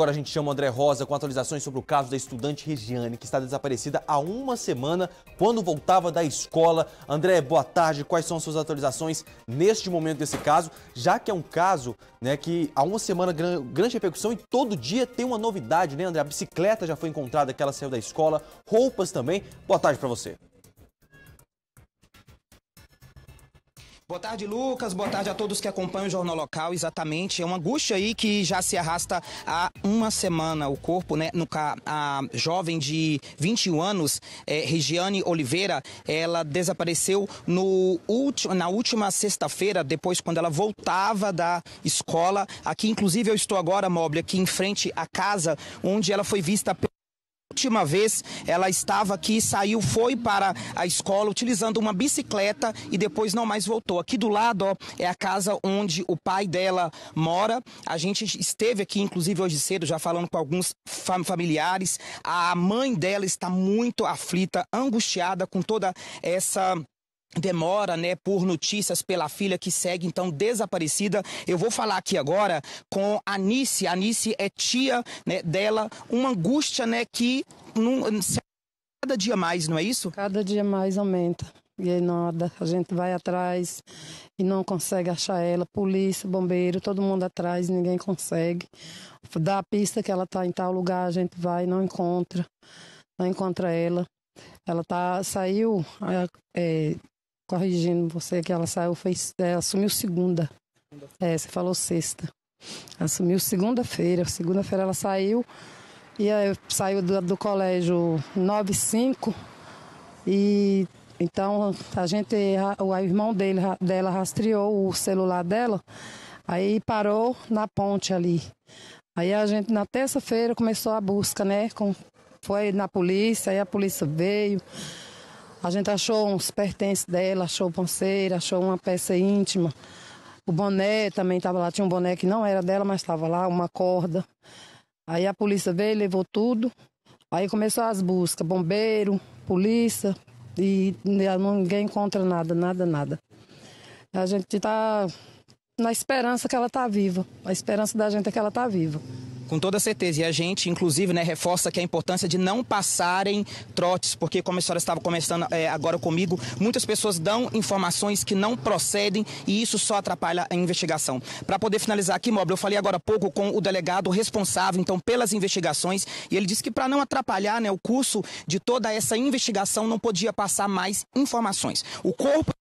Agora a gente chama o André Rosa com atualizações sobre o caso da estudante Regiane, que está desaparecida há uma semana quando voltava da escola. André, boa tarde. Quais são as suas atualizações neste momento desse caso? Já que é um caso né, que há uma semana grande repercussão e todo dia tem uma novidade, né, André? A bicicleta já foi encontrada, que ela saiu da escola, roupas também. Boa tarde para você. Boa tarde, Lucas. Boa tarde a todos que acompanham o Jornal Local. Exatamente, é uma angústia aí que já se arrasta há uma semana. O corpo, né, no a jovem de 21 anos, é, Regiane Oliveira, ela desapareceu no último, na última sexta-feira, depois quando ela voltava da escola. Aqui, inclusive, eu estou agora, Mobile, aqui em frente à casa onde ela foi vista última vez ela estava aqui, saiu, foi para a escola utilizando uma bicicleta e depois não mais voltou. Aqui do lado ó, é a casa onde o pai dela mora. A gente esteve aqui, inclusive hoje cedo, já falando com alguns familiares. A mãe dela está muito aflita, angustiada com toda essa demora, né, por notícias pela filha que segue então desaparecida. Eu vou falar aqui agora com a Anice. A Anice é tia, né, dela, uma angústia, né, que não, cada dia mais, não é isso? Cada dia mais aumenta. E aí nada, a gente vai atrás e não consegue achar ela. Polícia, bombeiro, todo mundo atrás, ninguém consegue. Dá a pista que ela está em tal lugar, a gente vai e não encontra. Não encontra ela. Ela tá, saiu, é, corrigindo você que ela saiu, fez, é, assumiu segunda. É, você falou sexta. Assumiu segunda-feira. Segunda-feira ela saiu e aí, saiu do, do colégio 95 e então a gente, o, o irmão dele, dela rastreou o celular dela, aí parou na ponte ali. Aí a gente na terça-feira começou a busca, né? Com, foi na polícia, aí a polícia veio. A gente achou uns pertences dela, achou pulseira, achou uma peça íntima. O boné também estava lá, tinha um boné que não era dela, mas estava lá, uma corda. Aí a polícia veio, levou tudo. Aí começou as buscas, bombeiro, polícia, e ninguém encontra nada, nada, nada. A gente está na esperança que ela está viva. A esperança da gente é que ela está viva. Com toda certeza. E a gente, inclusive, né, reforça que a importância de não passarem trotes, porque como a senhora estava começando é, agora comigo, muitas pessoas dão informações que não procedem e isso só atrapalha a investigação. Para poder finalizar aqui, Mobile, eu falei agora há pouco com o delegado responsável, então, pelas investigações, e ele disse que para não atrapalhar né, o curso de toda essa investigação, não podia passar mais informações. O corpo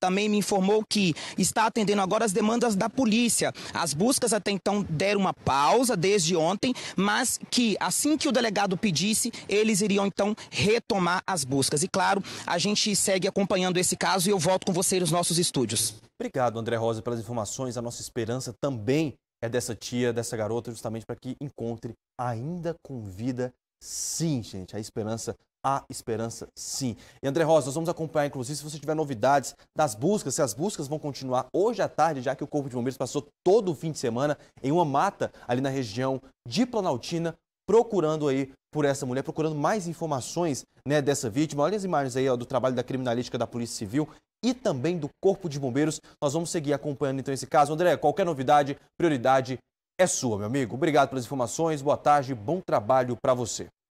também me informou que está atendendo agora as demandas da polícia. As buscas até então deram uma pausa desde ontem, mas que assim que o delegado pedisse, eles iriam então retomar as buscas. E claro, a gente segue acompanhando esse caso e eu volto com você nos nossos estúdios. Obrigado, André Rosa, pelas informações. A nossa esperança também é dessa tia, dessa garota, justamente para que encontre ainda com vida. Sim, gente, a esperança há esperança sim. E André Rosa, nós vamos acompanhar, inclusive, se você tiver novidades das buscas, se as buscas vão continuar hoje à tarde, já que o Corpo de Bombeiros passou todo o fim de semana em uma mata ali na região de Planaltina, procurando aí por essa mulher, procurando mais informações né, dessa vítima. Olha as imagens aí ó, do trabalho da criminalística da Polícia Civil e também do Corpo de Bombeiros. Nós vamos seguir acompanhando então esse caso. André, qualquer novidade, prioridade é sua, meu amigo. Obrigado pelas informações, boa tarde, bom trabalho para você.